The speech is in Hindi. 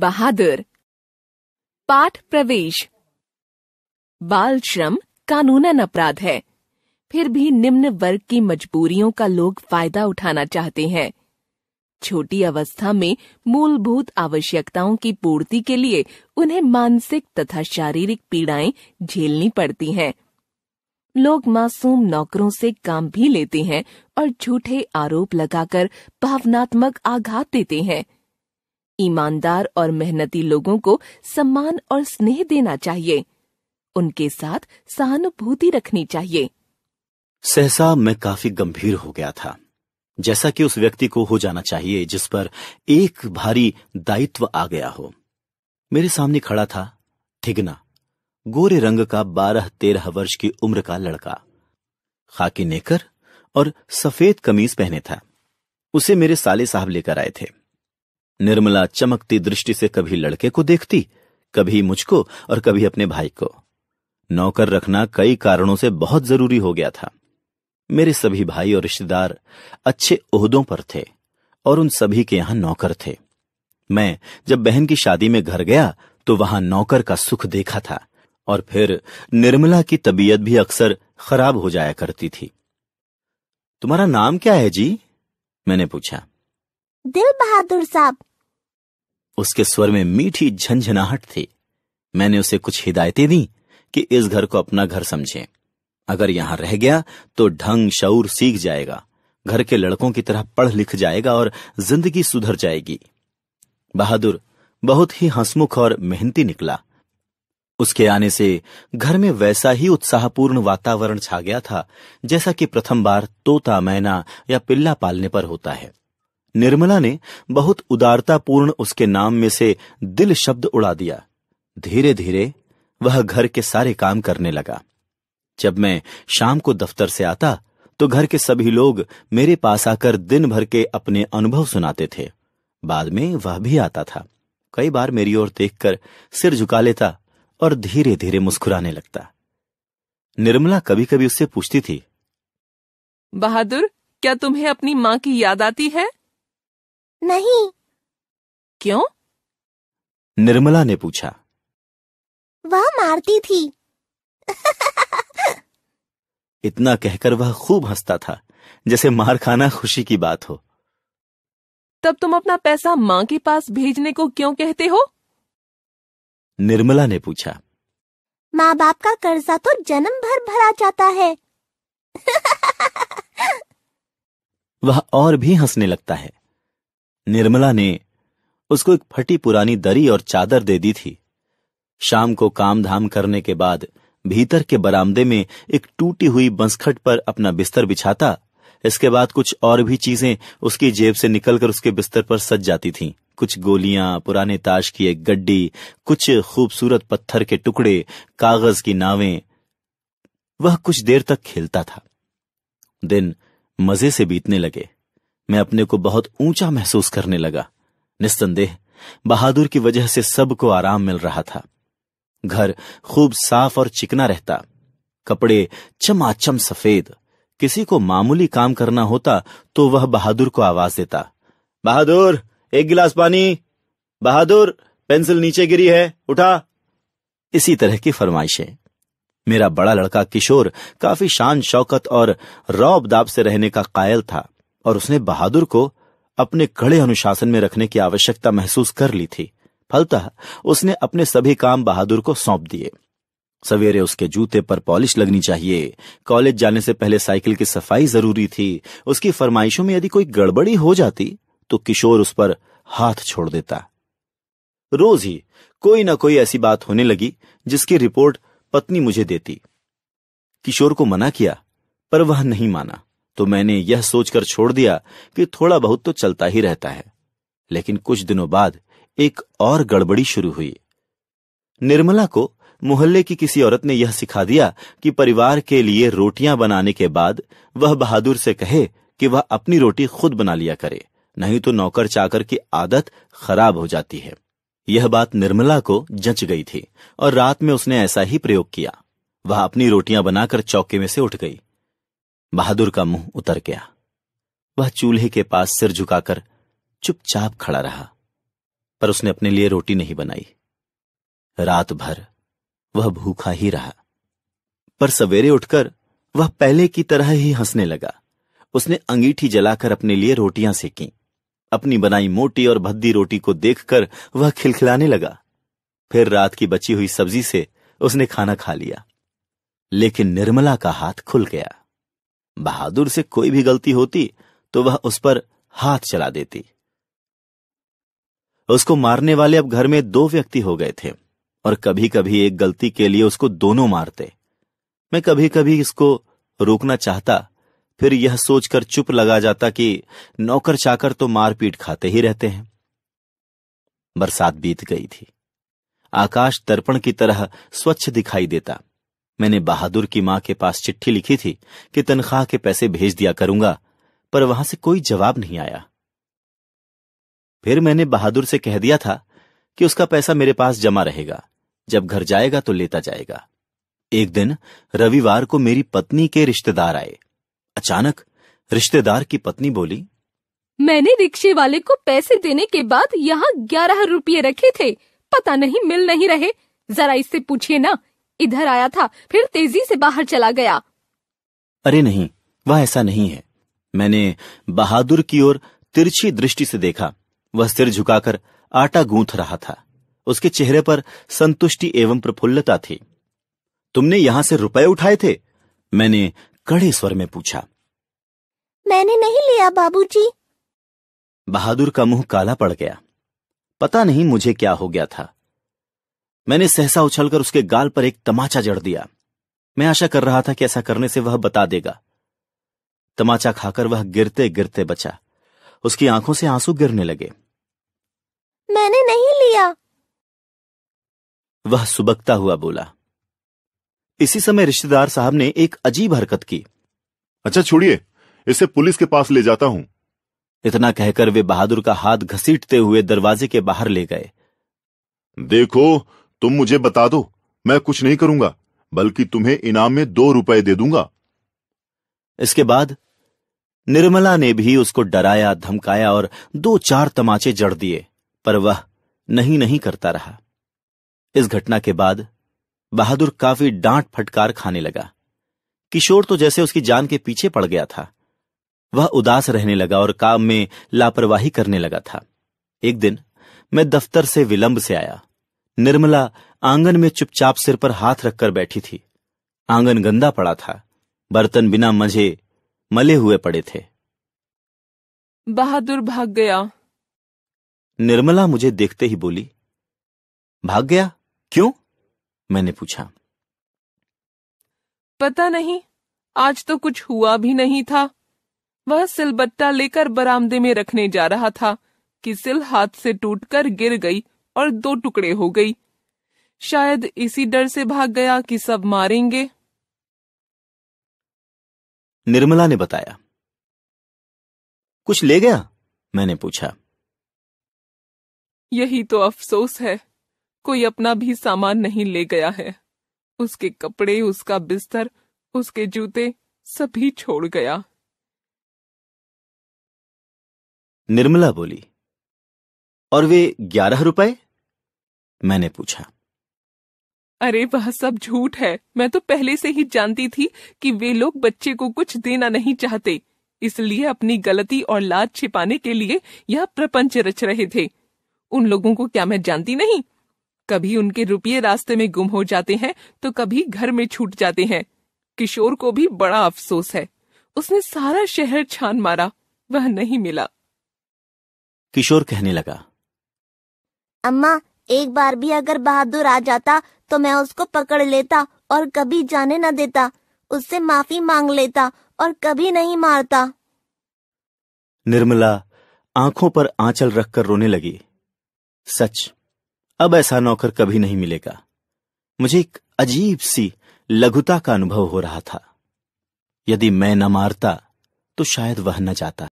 बहादुर पाठ प्रवेश बाल श्रम कानूनन अपराध है फिर भी निम्न वर्ग की मजबूरियों का लोग फायदा उठाना चाहते हैं छोटी अवस्था में मूलभूत आवश्यकताओं की पूर्ति के लिए उन्हें मानसिक तथा शारीरिक पीड़ाएं झेलनी पड़ती हैं। लोग मासूम नौकरों से काम भी लेते हैं और झूठे आरोप लगाकर भावनात्मक आघात देते हैं ईमानदार और मेहनती लोगों को सम्मान और स्नेह देना चाहिए उनके साथ सहानुभूति रखनी चाहिए सहसा मैं काफी गंभीर हो गया था जैसा कि उस व्यक्ति को हो जाना चाहिए जिस पर एक भारी दायित्व आ गया हो मेरे सामने खड़ा था थिगना गोरे रंग का बारह तेरह वर्ष की उम्र का लड़का खाकी नेकर और सफेद कमीज पहने था उसे मेरे साले साहब लेकर आए थे निर्मला चमकती दृष्टि से कभी लड़के को देखती कभी मुझको और कभी अपने भाई को नौकर रखना कई कारणों से बहुत जरूरी हो गया था मेरे सभी भाई और रिश्तेदार अच्छे ओहदों पर थे और उन सभी के यहां नौकर थे मैं जब बहन की शादी में घर गया तो वहां नौकर का सुख देखा था और फिर निर्मला की तबीयत भी अक्सर खराब हो जाया करती थी तुम्हारा नाम क्या है जी मैंने पूछा दिल बहादुर साहब उसके स्वर में मीठी झंझनाहट थी मैंने उसे कुछ हिदायतें दी कि इस घर को अपना घर समझें अगर यहां रह गया तो ढंग शौर सीख जाएगा घर के लड़कों की तरह पढ़ लिख जाएगा और जिंदगी सुधर जाएगी बहादुर बहुत ही हंसमुख और मेहनती निकला उसके आने से घर में वैसा ही उत्साहपूर्ण वातावरण छा गया था जैसा कि प्रथम बार तोता मैना या पिल्ला पालने पर होता है निर्मला ने बहुत उदारतापूर्ण उसके नाम में से दिल शब्द उड़ा दिया धीरे धीरे वह घर के सारे काम करने लगा जब मैं शाम को दफ्तर से आता तो घर के सभी लोग मेरे पास आकर दिन भर के अपने अनुभव सुनाते थे बाद में वह भी आता था कई बार मेरी ओर देखकर सिर झुका लेता और धीरे धीरे मुस्कुराने लगता निर्मला कभी कभी उससे पूछती थी बहादुर क्या तुम्हें अपनी माँ की याद आती है नहीं क्यों निर्मला ने पूछा वह मारती थी इतना कहकर वह खूब हंसता था जैसे मार खाना खुशी की बात हो तब तुम अपना पैसा माँ के पास भेजने को क्यों कहते हो निर्मला ने पूछा माँ बाप का कर्जा तो जन्म भर भरा जाता है वह और भी हंसने लगता है निर्मला ने उसको एक फटी पुरानी दरी और चादर दे दी थी शाम को काम धाम करने के बाद भीतर के बरामदे में एक टूटी हुई बंसखट पर अपना बिस्तर बिछाता इसके बाद कुछ और भी चीजें उसकी जेब से निकलकर उसके बिस्तर पर सज जाती थीं कुछ गोलियां पुराने ताश की एक गड्डी कुछ खूबसूरत पत्थर के टुकड़े कागज की नावें वह कुछ देर तक खेलता था दिन मजे से बीतने लगे मैं अपने को बहुत ऊंचा महसूस करने लगा निस्संदेह बहादुर की वजह से सबको आराम मिल रहा था घर खूब साफ और चिकना रहता कपड़े चमाचम सफेद किसी को मामूली काम करना होता तो वह बहादुर को आवाज देता बहादुर एक गिलास पानी बहादुर पेंसिल नीचे गिरी है उठा इसी तरह की फरमाइशें मेरा बड़ा लड़का किशोर काफी शान शौकत और रौब दाब से रहने का कायल था और उसने बहादुर को अपने कड़े अनुशासन में रखने की आवश्यकता महसूस कर ली थी फलतः उसने अपने सभी काम बहादुर को सौंप दिए सवेरे उसके जूते पर पॉलिश लगनी चाहिए कॉलेज जाने से पहले साइकिल की सफाई जरूरी थी उसकी फरमाइशों में यदि कोई गड़बड़ी हो जाती तो किशोर उस पर हाथ छोड़ देता रोज ही कोई ना कोई ऐसी बात होने लगी जिसकी रिपोर्ट पत्नी मुझे देती किशोर को मना किया पर वह नहीं माना तो मैंने यह सोचकर छोड़ दिया कि थोड़ा बहुत तो चलता ही रहता है लेकिन कुछ दिनों बाद एक और गड़बड़ी शुरू हुई निर्मला को मोहल्ले की किसी औरत ने यह सिखा दिया कि परिवार के लिए रोटियां बनाने के बाद वह बहादुर से कहे कि वह अपनी रोटी खुद बना लिया करे नहीं तो नौकर चाकर की आदत खराब हो जाती है यह बात निर्मला को जंच गई थी और रात में उसने ऐसा ही प्रयोग किया वह अपनी रोटियां बनाकर चौके में से उठ गई बहादुर का मुंह उतर गया वह चूल्हे के पास सिर झुकाकर चुपचाप खड़ा रहा पर उसने अपने लिए रोटी नहीं बनाई रात भर वह भूखा ही रहा पर सवेरे उठकर वह पहले की तरह ही हंसने लगा उसने अंगीठी जलाकर अपने लिए रोटियां सेकी अपनी बनाई मोटी और भद्दी रोटी को देखकर वह खिलखिलाने लगा फिर रात की बची हुई सब्जी से उसने खाना खा लिया लेकिन निर्मला का हाथ खुल गया बहादुर से कोई भी गलती होती तो वह उस पर हाथ चला देती उसको मारने वाले अब घर में दो व्यक्ति हो गए थे और कभी कभी एक गलती के लिए उसको दोनों मारते मैं कभी कभी इसको रोकना चाहता फिर यह सोचकर चुप लगा जाता कि नौकर चाकर तो मारपीट खाते ही रहते हैं बरसात बीत गई थी आकाश दर्पण की तरह स्वच्छ दिखाई देता मैंने बहादुर की माँ के पास चिट्ठी लिखी थी कि तनख्वाह के पैसे भेज दिया करूंगा पर वहां से कोई जवाब नहीं आया फिर मैंने बहादुर से कह दिया था कि उसका पैसा मेरे पास जमा रहेगा जब घर जाएगा तो लेता जाएगा एक दिन रविवार को मेरी पत्नी के रिश्तेदार आए अचानक रिश्तेदार की पत्नी बोली मैंने रिक्शे वाले को पैसे देने के बाद यहाँ ग्यारह रुपये रखे थे पता नहीं मिल नहीं रहे जरा इससे पूछिए ना इधर आया था फिर तेजी से बाहर चला गया अरे नहीं वह ऐसा नहीं है मैंने बहादुर की ओर तिरछी दृष्टि से देखा वह सिर झुकाकर आटा गूंथ रहा था उसके चेहरे पर संतुष्टि एवं प्रफुल्लता थी तुमने यहां से रुपए उठाए थे मैंने कड़े स्वर में पूछा मैंने नहीं लिया बाबूजी। बहादुर का मुंह काला पड़ गया पता नहीं मुझे क्या हो गया था मैंने सहसा उछलकर उसके गाल पर एक तमाचा जड़ दिया मैं आशा कर रहा था कि ऐसा करने से वह बता देगा तमाचा खाकर वह गिरते गिरते बचा उसकी आंखों से आंसू गिरने लगे मैंने नहीं लिया वह सुबकता हुआ बोला इसी समय रिश्तेदार साहब ने एक अजीब हरकत की अच्छा छोड़िए इसे पुलिस के पास ले जाता हूं इतना कहकर वे बहादुर का हाथ घसीटते हुए दरवाजे के बाहर ले गए देखो तुम मुझे बता दो मैं कुछ नहीं करूंगा बल्कि तुम्हें इनाम में दो रुपए दे दूंगा इसके बाद निर्मला ने भी उसको डराया धमकाया और दो चार तमाचे जड़ दिए पर वह नहीं नहीं करता रहा इस घटना के बाद बहादुर काफी डांट फटकार खाने लगा किशोर तो जैसे उसकी जान के पीछे पड़ गया था वह उदास रहने लगा और काम में लापरवाही करने लगा था एक दिन मैं दफ्तर से विलंब से आया निर्मला आंगन में चुपचाप सिर पर हाथ रखकर बैठी थी आंगन गंदा पड़ा था बर्तन बिना मजे मले हुए पड़े थे बहादुर भाग गया निर्मला मुझे देखते ही बोली भाग गया क्यों मैंने पूछा पता नहीं आज तो कुछ हुआ भी नहीं था वह सिलबट्टा लेकर बरामदे में रखने जा रहा था कि सिल हाथ से टूटकर गिर गई और दो टुकड़े हो गई शायद इसी डर से भाग गया कि सब मारेंगे निर्मला ने बताया कुछ ले गया मैंने पूछा यही तो अफसोस है कोई अपना भी सामान नहीं ले गया है उसके कपड़े उसका बिस्तर उसके जूते सभी छोड़ गया निर्मला बोली और वे ग्यारह रुपए मैंने पूछा अरे वह सब झूठ है मैं तो पहले से ही जानती थी कि वे लोग बच्चे को कुछ देना नहीं चाहते इसलिए अपनी गलती और लाज छिपाने के लिए यह प्रपंच रच रहे थे उन लोगों को क्या मैं जानती नहीं कभी उनके रुपये रास्ते में गुम हो जाते हैं तो कभी घर में छूट जाते हैं किशोर को भी बड़ा अफसोस है उसने सारा शहर छान मारा वह नहीं मिला किशोर कहने लगा अम्मा एक बार भी अगर बहादुर आ जाता तो मैं उसको पकड़ लेता और कभी जाने न देता उससे माफी मांग लेता और कभी नहीं मारता निर्मला आंखों पर आंचल रखकर रोने लगी सच अब ऐसा नौकर कभी नहीं मिलेगा मुझे एक अजीब सी लघुता का अनुभव हो रहा था यदि मैं न मारता तो शायद वह न जाता